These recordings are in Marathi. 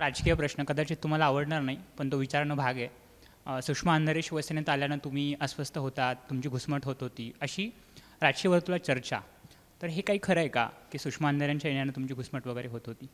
राजकीय प्रश्न कदाचित तुम्हाला आवडणार नाही पण तो विचारणं भाग आहे सुषमा अंधारे शिवसेनेत आल्यानं तुम्ही अस्वस्थ होतात तुमची घुसमट होत होती अशी राजकीय वर्तुळात चर्चा तर हे काही खरं आहे का की सुषमा अंधारेंच्या येण्यानं तुमची घुसमट वगैरे होत होती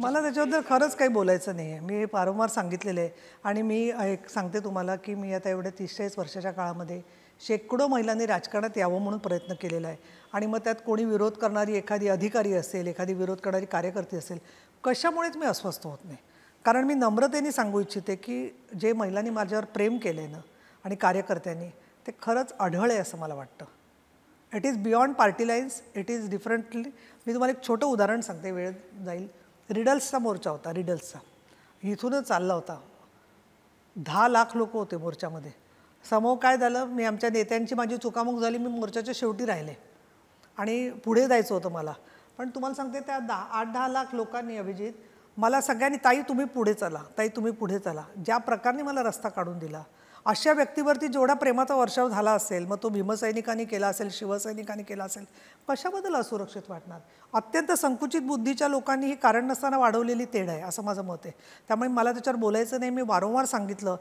मला त्याच्याबद्दल खरंच काही बोलायचं नाही आहे मी वारंवार सांगितलेलं आहे आणि मी एक सांगते तुम्हाला की मी आता एवढ्या चाळीस वर्षाच्या काळामध्ये शेकडो महिलांनी राजकारणात यावं म्हणून प्रयत्न केलेला आहे आणि मग त्यात कोणी विरोध करणारी एखादी अधिकारी असेल एखादी विरोध करणारी कार्यकर्ते असेल कशामुळेच मी अस्वस्थ होत नाही कारण मी नम्रतेने सांगू इच्छिते की जे महिलांनी माझ्यावर प्रेम केलं आहे ना आणि कार्यकर्त्यांनी ते खरंच आढळ आहे असं मला वाटतं it is beyond party lines it is differently मी तुम्हाला एक छोटं उदाहरण सांगते वेळ जाईल रिडल्सचा मोर्चा होता रिडल्सचा इथूनच चालला होता दहा लाख लोक होते मोर्चामध्ये समोर काय झालं मी आमच्या नेत्यांची माझी चुकामुक झाली मी मोर्चाच्या शेवटी राहिले आणि पुढे जायचं होतं मला पण तुम्हाला सांगते त्या दहा आठ दहा लाख लोकांनी अभिजित मला सगळ्यांनी ताई तुम्ही पुढे चला ताई तुम्ही पुढे चला ज्या प्रकारने मला रस्ता काढून दिला अशा व्यक्तीवरती जेवढा प्रेमाचा वर्षाव झाला असेल मग तो भीमसैनिकांनी केला असेल शिवसैनिकांनी केला असेल कशाबद्दल असुरक्षित वाटणार अत्यंत संकुचित बुद्धीच्या लोकांनी ही कारण नसताना वाढवलेली तेढ आहे असं माझं मत आहे त्यामुळे मला त्याच्यावर बोलायचं नाही मी वारंवार सांगितलं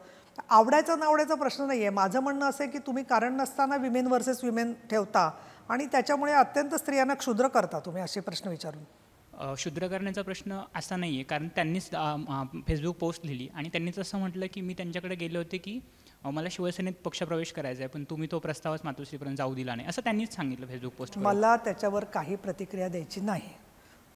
आवडायचा नावडायचा प्रश्न नाही आहे माझं म्हणणं असं आहे की तुम्ही कारण नसताना विमेन वर्सेस विमेन ठेवता आणि त्याच्यामुळे अत्यंत स्त्रियांना क्षुद्र करता तुम्ही असे प्रश्न विचारून शुद्र करण्याचा प्रश्न असा नाही आहे कारण त्यांनीच फेसबुक पोस्ट लिहिली आणि त्यांनीच असं म्हटलं की मी त्यांच्याकडे गेले होते की मला शिवसेनेत पक्षप्रवेश करायचा आहे पण तुम्ही तो प्रस्तावच मातोश्रीपर्यंत जाऊ दिला नाही असं त्यांनीच सांगितलं फेसबुक पोस्ट मला त्याच्यावर काही प्रतिक्रिया द्यायची नाही